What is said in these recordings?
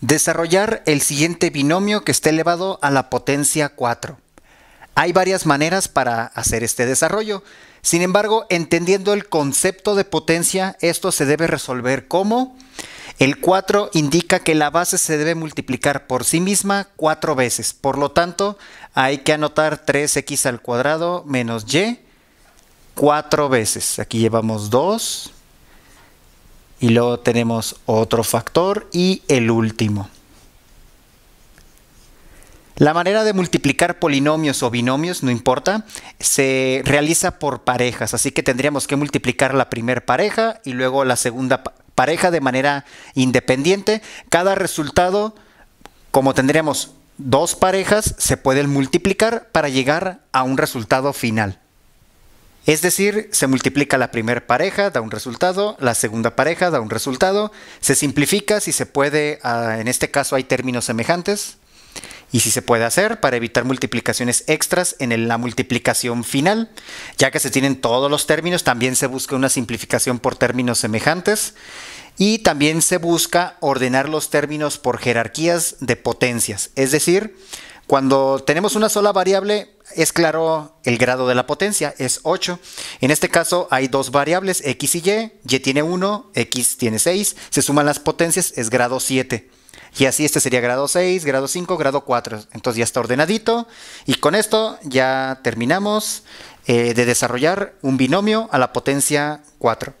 Desarrollar el siguiente binomio que esté elevado a la potencia 4. Hay varias maneras para hacer este desarrollo. Sin embargo, entendiendo el concepto de potencia, esto se debe resolver como el 4 indica que la base se debe multiplicar por sí misma 4 veces. Por lo tanto, hay que anotar 3x al cuadrado menos y 4 veces. Aquí llevamos 2, y luego tenemos otro factor y el último. La manera de multiplicar polinomios o binomios, no importa, se realiza por parejas, así que tendríamos que multiplicar la primera pareja y luego la segunda pareja de manera independiente. Cada resultado, como tendríamos dos parejas, se pueden multiplicar para llegar a un resultado final. Es decir, se multiplica la primera pareja, da un resultado, la segunda pareja da un resultado, se simplifica si se puede, ah, en este caso hay términos semejantes, y si se puede hacer para evitar multiplicaciones extras en la multiplicación final. Ya que se tienen todos los términos, también se busca una simplificación por términos semejantes y también se busca ordenar los términos por jerarquías de potencias, es decir, cuando tenemos una sola variable, es claro el grado de la potencia, es 8. En este caso hay dos variables, x y y, y tiene 1, x tiene 6, se suman las potencias, es grado 7. Y así este sería grado 6, grado 5, grado 4. Entonces ya está ordenadito. Y con esto ya terminamos eh, de desarrollar un binomio a la potencia 4.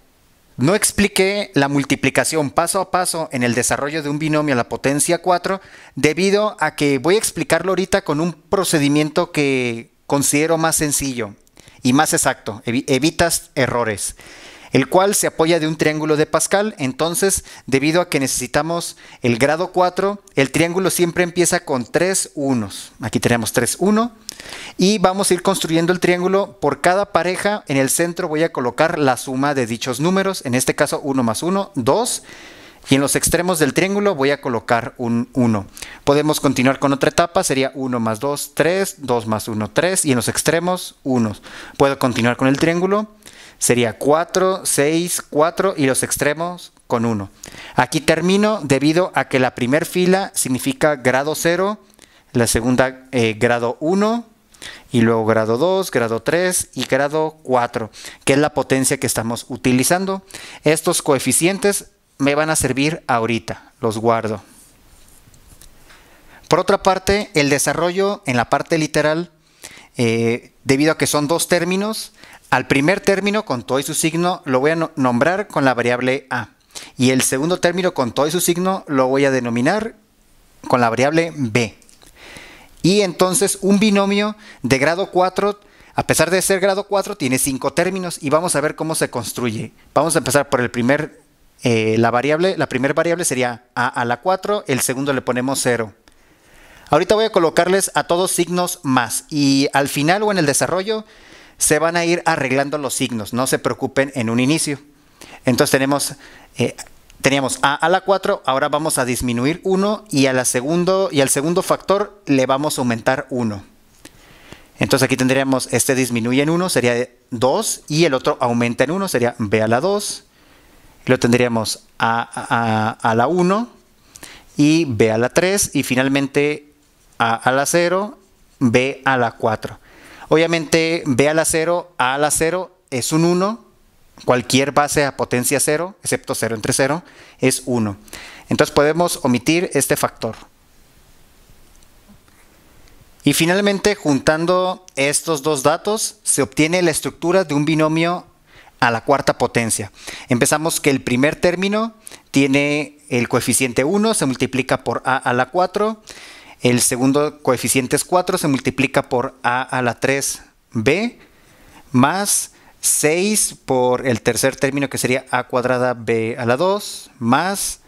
No expliqué la multiplicación paso a paso en el desarrollo de un binomio a la potencia 4 debido a que voy a explicarlo ahorita con un procedimiento que considero más sencillo y más exacto. Evitas errores el cual se apoya de un triángulo de Pascal. Entonces, debido a que necesitamos el grado 4, el triángulo siempre empieza con 3 unos. Aquí tenemos 3, 1. Y vamos a ir construyendo el triángulo por cada pareja. En el centro voy a colocar la suma de dichos números. En este caso, 1 más 1, 2. Y en los extremos del triángulo voy a colocar un 1. Podemos continuar con otra etapa, sería 1 más 2, 3, 2 más 1, 3. Y en los extremos, 1. Puedo continuar con el triángulo Sería 4, 6, 4 y los extremos con 1. Aquí termino debido a que la primera fila significa grado 0, la segunda eh, grado 1 y luego grado 2, grado 3 y grado 4, que es la potencia que estamos utilizando. Estos coeficientes me van a servir ahorita, los guardo. Por otra parte, el desarrollo en la parte literal, eh, debido a que son dos términos, al primer término con todo y su signo lo voy a nombrar con la variable a. Y el segundo término con todo y su signo lo voy a denominar con la variable b. Y entonces un binomio de grado 4, a pesar de ser grado 4, tiene 5 términos y vamos a ver cómo se construye. Vamos a empezar por el primer, eh, la variable, la primera variable sería a a la 4, el segundo le ponemos 0. Ahorita voy a colocarles a todos signos más y al final o en el desarrollo se van a ir arreglando los signos, no se preocupen en un inicio. Entonces tenemos, eh, teníamos A a la 4, ahora vamos a disminuir 1 y, a la segundo, y al segundo factor le vamos a aumentar 1. Entonces aquí tendríamos este disminuye en 1, sería 2, y el otro aumenta en 1, sería B a la 2. Lo tendríamos a, a, a, la 1 y B a la 3 y finalmente A a la 0, B a la 4. Obviamente B a la 0 A la 0 es un 1, cualquier base a potencia 0, excepto 0 entre 0, es 1. Entonces podemos omitir este factor. Y finalmente, juntando estos dos datos, se obtiene la estructura de un binomio a la cuarta potencia. Empezamos que el primer término tiene el coeficiente 1, se multiplica por a a la 4, el segundo coeficiente es 4, se multiplica por a a la 3b más 6 por el tercer término que sería a cuadrada b a la 2 más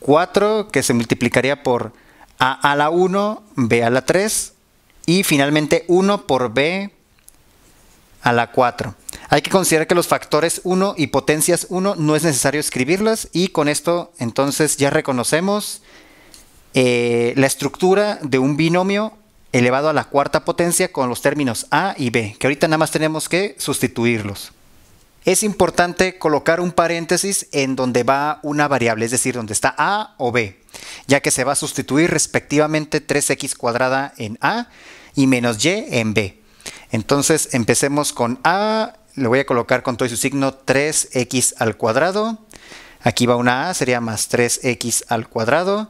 4 que se multiplicaría por a a la 1 b a la 3 y finalmente 1 por b a la 4. Hay que considerar que los factores 1 y potencias 1 no es necesario escribirlas y con esto entonces ya reconocemos eh, la estructura de un binomio elevado a la cuarta potencia con los términos A y B, que ahorita nada más tenemos que sustituirlos. Es importante colocar un paréntesis en donde va una variable, es decir, donde está A o B, ya que se va a sustituir respectivamente 3x cuadrada en A y menos y en B. Entonces empecemos con A, le voy a colocar con todo su signo 3x al cuadrado, aquí va una A, sería más 3x al cuadrado,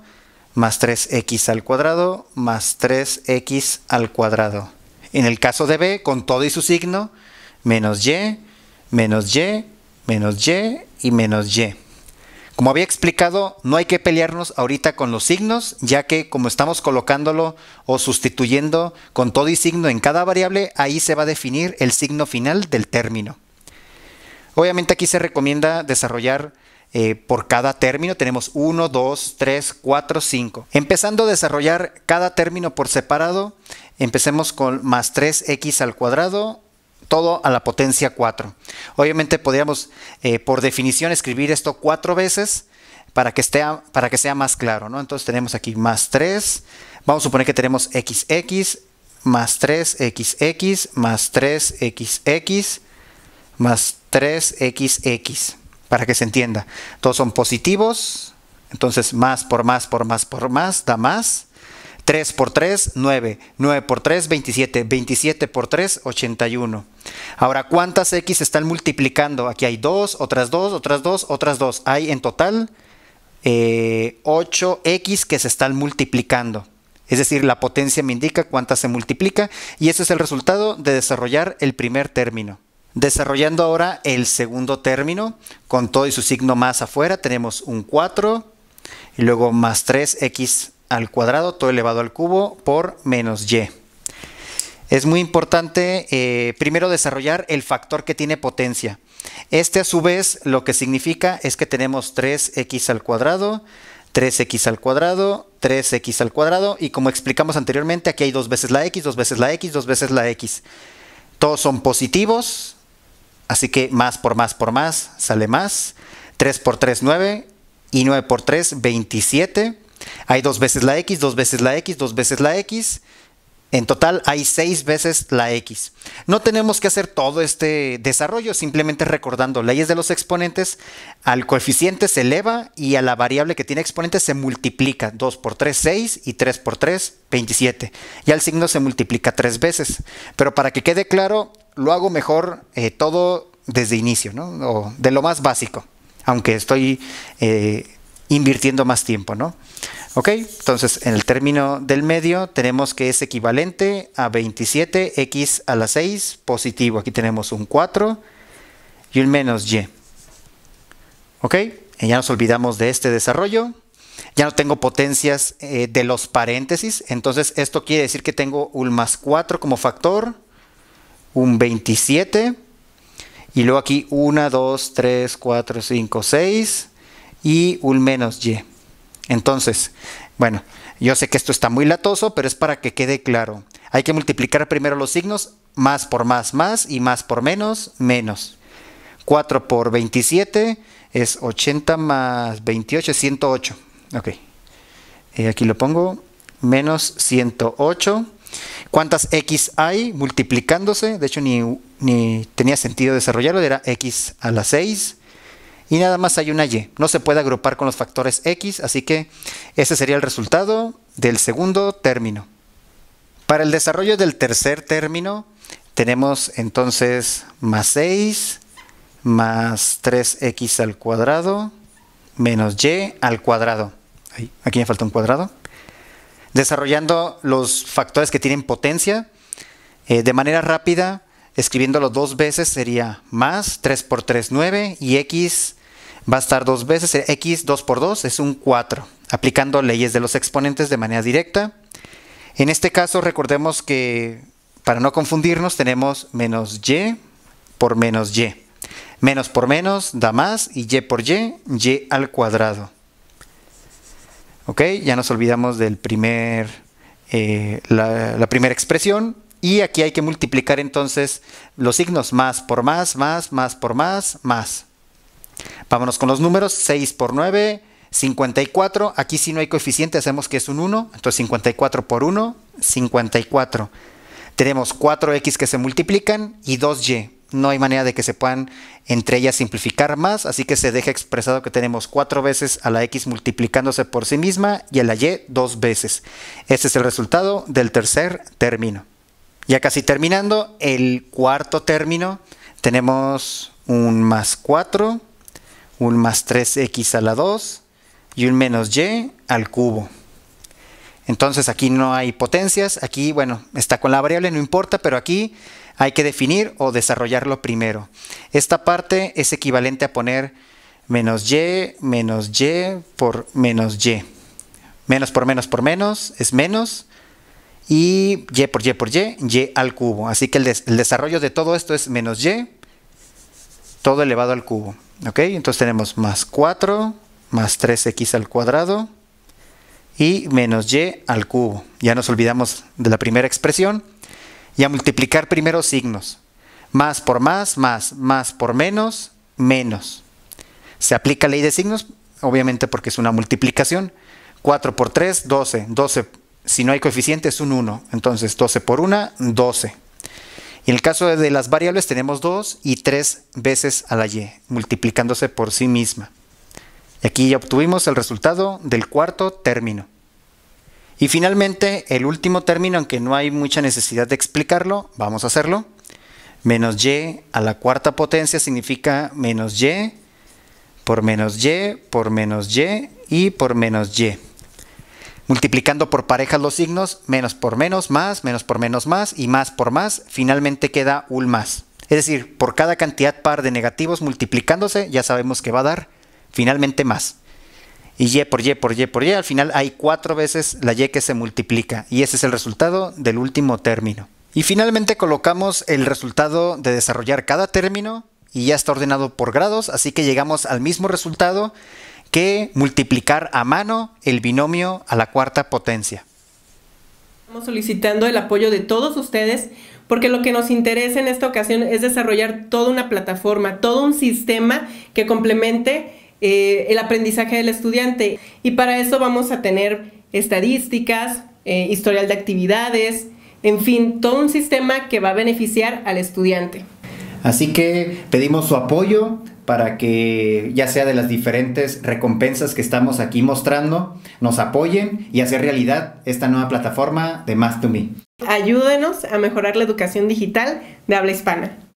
más 3x al cuadrado más 3x al cuadrado. En el caso de b, con todo y su signo, menos y, menos y, menos y y menos y. Como había explicado, no hay que pelearnos ahorita con los signos, ya que como estamos colocándolo o sustituyendo con todo y signo en cada variable, ahí se va a definir el signo final del término. Obviamente aquí se recomienda desarrollar eh, por cada término. Tenemos 1, 2, 3, 4, 5. Empezando a desarrollar cada término por separado, empecemos con más 3x al cuadrado todo a la potencia 4. Obviamente podríamos, eh, por definición, escribir esto cuatro veces para que, esté, para que sea más claro. Entonces tenemos aquí más 3. Vamos a suponer que tenemos xx más 3xx más 3xx más 3xx para que se entienda. Todos son positivos, entonces más por más por más por más da más. 3 por 3, 9. 9 por 3, 27. 27 por 3, 81. Ahora, ¿cuántas X están multiplicando? Aquí hay 2, otras 2, otras 2, otras 2. Hay en total 8X eh, que se están multiplicando. Es decir, la potencia me indica cuántas se multiplica y ese es el resultado de desarrollar el primer término. Desarrollando ahora el segundo término, con todo y su signo más afuera, tenemos un 4 y luego más 3x al cuadrado, todo elevado al cubo, por menos y. Es muy importante eh, primero desarrollar el factor que tiene potencia. Este a su vez lo que significa es que tenemos 3x al cuadrado, 3x al cuadrado, 3x al cuadrado y como explicamos anteriormente aquí hay dos veces la x, dos veces la x, dos veces la x. Todos son positivos, Así que más por más por más sale más. 3 por 3, 9. Y 9 por 3, 27. Hay dos veces la X, dos veces la X, dos veces la X. En total hay seis veces la X. No tenemos que hacer todo este desarrollo, simplemente recordando leyes de los exponentes, al coeficiente se eleva y a la variable que tiene exponente se multiplica. 2 por 3, 6 y 3 por 3, 27. Y al signo se multiplica tres veces. Pero para que quede claro, lo hago mejor eh, todo desde inicio, ¿no? de lo más básico, aunque estoy eh, invirtiendo más tiempo, ¿no? ¿Ok? Entonces, en el término del medio tenemos que es equivalente a 27x a la 6 positivo. Aquí tenemos un 4 y un menos y. ¿Ok? ya nos olvidamos de este desarrollo. Ya no tengo potencias eh, de los paréntesis. Entonces, esto quiere decir que tengo un más 4 como factor, un 27. Y luego aquí 1, 2, 3, 4, 5, 6 y un menos y. Entonces, bueno, yo sé que esto está muy latoso, pero es para que quede claro. Hay que multiplicar primero los signos, más por más, más, y más por menos, menos. 4 por 27 es 80 más 28 es 108. Ok. Eh, aquí lo pongo. Menos 108. ¿Cuántas X hay multiplicándose? De hecho, ni, ni tenía sentido desarrollarlo. Era X a la 6 y nada más hay una Y. No se puede agrupar con los factores X, así que ese sería el resultado del segundo término. Para el desarrollo del tercer término tenemos entonces más 6 más 3x al cuadrado menos y al cuadrado. Aquí me falta un cuadrado. Desarrollando los factores que tienen potencia eh, de manera rápida, escribiéndolo dos veces sería más 3 por 3, 9 y x va a estar dos veces, x 2 por 2 es un 4, aplicando leyes de los exponentes de manera directa. En este caso recordemos que para no confundirnos tenemos menos y por menos y. Menos por menos da más y y por y, y al cuadrado. ¿Ok? Ya nos olvidamos del primer, eh, la, la primera expresión. Y aquí hay que multiplicar entonces los signos más por más, más, más por más, más. Vámonos con los números. 6 por 9, 54. Aquí si no hay coeficiente, hacemos que es un 1. Entonces 54 por 1, 54. Tenemos 4x que se multiplican y 2y. No hay manera de que se puedan entre ellas simplificar más, así que se deja expresado que tenemos 4 veces a la x multiplicándose por sí misma y a la y dos veces. Este es el resultado del tercer término. Ya casi terminando, el cuarto término tenemos un más 4 un más 3x a la 2 y un menos y al cubo. Entonces aquí no hay potencias, aquí bueno, está con la variable, no importa, pero aquí hay que definir o desarrollarlo primero. Esta parte es equivalente a poner menos y, menos y por menos y. Menos por menos por menos es menos y y por y por y, y al cubo. Así que el, el desarrollo de todo esto es menos y, todo elevado al cubo. Entonces tenemos más 4 más 3x al cuadrado y menos y al cubo. Ya nos olvidamos de la primera expresión. Y a multiplicar primero signos. Más por más, más, más por menos, menos. Se aplica ley de signos, obviamente porque es una multiplicación. 4 por 3, 12. 12, si no hay coeficiente, es un 1. Entonces 12 por 1, 12. Y en el caso de las variables tenemos 2 y 3 veces a la y, multiplicándose por sí misma. Y aquí ya obtuvimos el resultado del cuarto término. Y finalmente, el último término, aunque no hay mucha necesidad de explicarlo, vamos a hacerlo. Menos y a la cuarta potencia significa menos y por menos y por menos y y por menos y multiplicando por parejas los signos, menos por menos, más, menos por menos, más y más por más, finalmente queda un más. Es decir, por cada cantidad par de negativos multiplicándose, ya sabemos que va a dar finalmente más. Y y por y por y por y, al final hay cuatro veces la y que se multiplica. Y ese es el resultado del último término. Y finalmente colocamos el resultado de desarrollar cada término y ya está ordenado por grados, así que llegamos al mismo resultado que multiplicar a mano el binomio a la cuarta potencia. Estamos solicitando el apoyo de todos ustedes porque lo que nos interesa en esta ocasión es desarrollar toda una plataforma, todo un sistema que complemente eh, el aprendizaje del estudiante. Y para eso vamos a tener estadísticas, eh, historial de actividades, en fin, todo un sistema que va a beneficiar al estudiante. Así que pedimos su apoyo, para que ya sea de las diferentes recompensas que estamos aquí mostrando, nos apoyen y hacer realidad esta nueva plataforma de Más to Me. Ayúdenos a mejorar la educación digital de habla hispana.